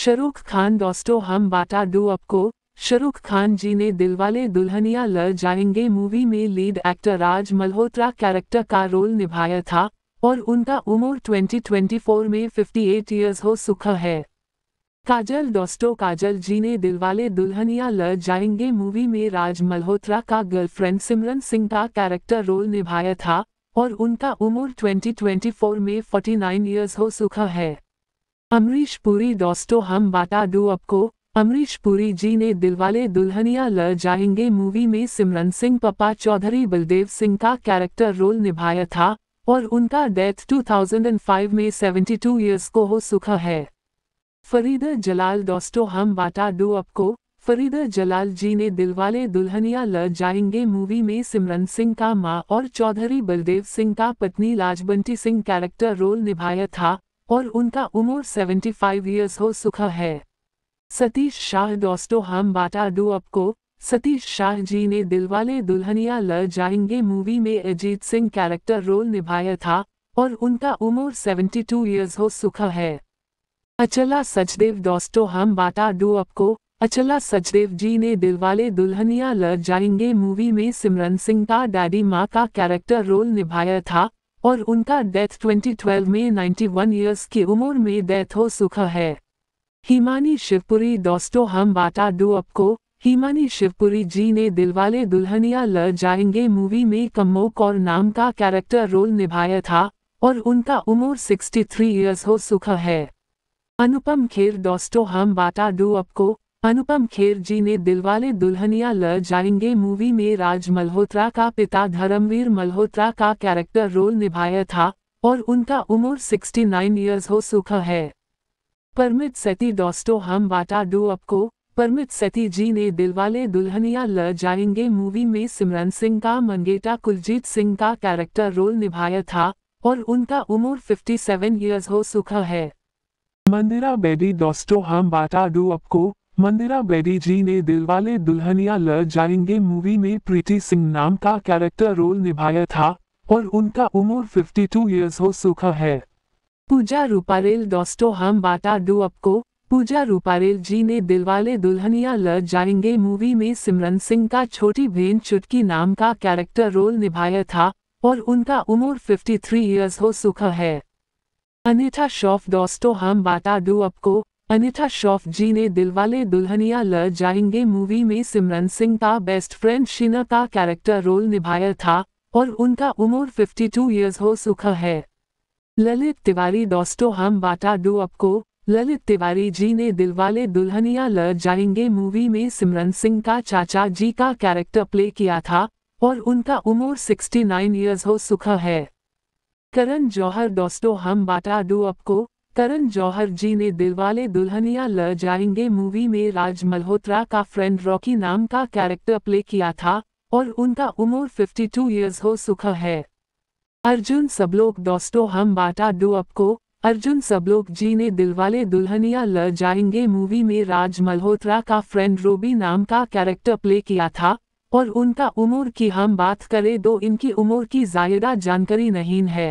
शाहरुख खान दोस्तों हम बाटा डू आपको शाहरुख खान जी ने दिलवाले दुल्हनिया लड़ जाएंगे मूवी में lead actor Raj Malhotra character का रोल निभाया था और उनका उम्र 2024 में 58 ईयर्स हो सुख है काजल दोस्तों काजल जी ने दिलवाले दुल्हनिया लड़ जाएंगे मूवी में राज मल्होत्रा का गर्लफ्रेंड सिमरन सिंह का कैरेक्टर रोल निभाया था और उनका उम्र 2024 में 49 इयर्स हो सुख है अमरीश पुरी दोस्तों हम बाटा दो आपको अमरीश पुरी जी ने दिलवाले दुल्हनिया ल जाएंगे मूवी में सिमरन सिंह पप्पा चौधरी बलदेव सिंह का कैरेक्टर रोल निभाया था और उनका डेथ 2005 में 72 इयर्स को हो सुख है फरीदा जलाल दोस्तों हम बाटा दो आपको फरीदा जलाल जी ने दिलवाले दुल्हनिया ल जाएंगे मूवी में सिमरन सिंह का मां और चौधरी बलदेव सिंह का पत्नी लाजबंटी सिंह कैरेक्टर रोल निभाया था और उनका उम्र 75 ईयर्स हो सुखा है सतीश शाह दोस्तों हम बाटा डू आपको सतीश शाह जी ने दिलवाले दुल्हनिया ल जाएंगे मूवी में अजीत सिंह कैरेक्टर रोल निभाया था और उनका उम्र 72 ईयर्स हो सुखा है अचला सचदेव दोस्तों हम बाटा डू आपको अचला सचदेव जी ने दिलवाले दुल्हनिया ल जाएंगे मूवी में सिमरन सिंह का डैडी माँ का कैरेक्टर रोल निभाया था और उनका डेथ 2012 में 91 ईयर्स की उम्र में डेथ हो चुका है हिमानी शिवपुरी दोस्तों हम बाटा डू आपको हिमानी शिवपुरी जी ने दिलवाले दुल्हनिया ल जाएंगे मूवी में कमोक और नाम का कैरेक्टर रोल निभाया था और उनका उम्र 63 ईयर्स हो चुका है अनुपम खेर दोस्तों हम बाटा डू आपको अनुपम खेर जी ने दिलवाले दुल्हनिया ल जाएंगे मूवी में राज मल्होत्रा का पिता धर्मवीर मल्होत्रा का कैरेक्टर रोल निभाया था और उनका उम्र 69 ईयर्स हो सुख है परमित सती डोस्टो हम बाटा डू अपको परमित सती जी ने दिलवाले दुल्हनिया ल जाएंगे मूवी में सिमरन सिंह का मंगेटा कुलजीत सिंह का कैरेक्टर रोल निभाया था और उनका उम्र 57 इयर्स हो सुख है मंदिरा बेबी दोस्तों हम बाटा डू अपको मंदिरा बेडी जी ने दिलवाले दुल्हनिया ल जाएंगे मूवी में प्रीति सिंह नाम का कैरेक्टर रोल निभाया था और उनका उम्र 52 इयर्स हो चुका है पूजा रूपारेल दोस्तों हम बाटा दो आपको पूजा रूपारेल जी ने दिलवाले दुल्हनिया ल जाएंगे मूवी में सिमरन सिंह का छोटी बहन चुटकी नाम का कैरेक्टर रोल निभाया था और उनका उम्र 53 थ्री ईयर्स हो सुखा है अनिता शॉफ दोस्तों हम बाटा दो आपको अनिता श्रॉफ जी ने दिलवाले दुल्हनिया ल जाएंगे मूवी में सिमरन सिंह का बेस्ट फ्रेंड शीना का कैरेक्टर रोल निभाया था और उनका उम्र 52 इयर्स हो सुख है ललित तिवारी दोस्तों हम बाटा डू आपको ललित तिवारी जी ने दिलवाले दुल्हनिया ल जाएंगे मूवी में सिमरन सिंह का चाचा जी का कैरेक्टर प्ले किया था और उनका उम्र 69 इयर्स हो सुख है करण जौहर दोस्तों हम बाटा डू आपको करण जौहर जी ने दिलवाले दुल्हनिया ल जाएंगे मूवी में राज मल्होत्रा का फ्रेंड रॉकी नाम का कैरेक्टर प्ले किया था और उनका उम्र 52 टू ईयर्स हो सुख है अर्जुन सबलोक दोस्तों हम बाटा डू अप को अर्जुन सबलोक जी ने दिलवाले दुल्हनिया ल जाएंगे मूवी में राज मल्होत्रा का फ्रेंड रोबी नाम का कैरेक्टर प्ले किया था और उनका उम्र की हम बात करें तो इनकी उम्र की जायदा जानकारी नहीं है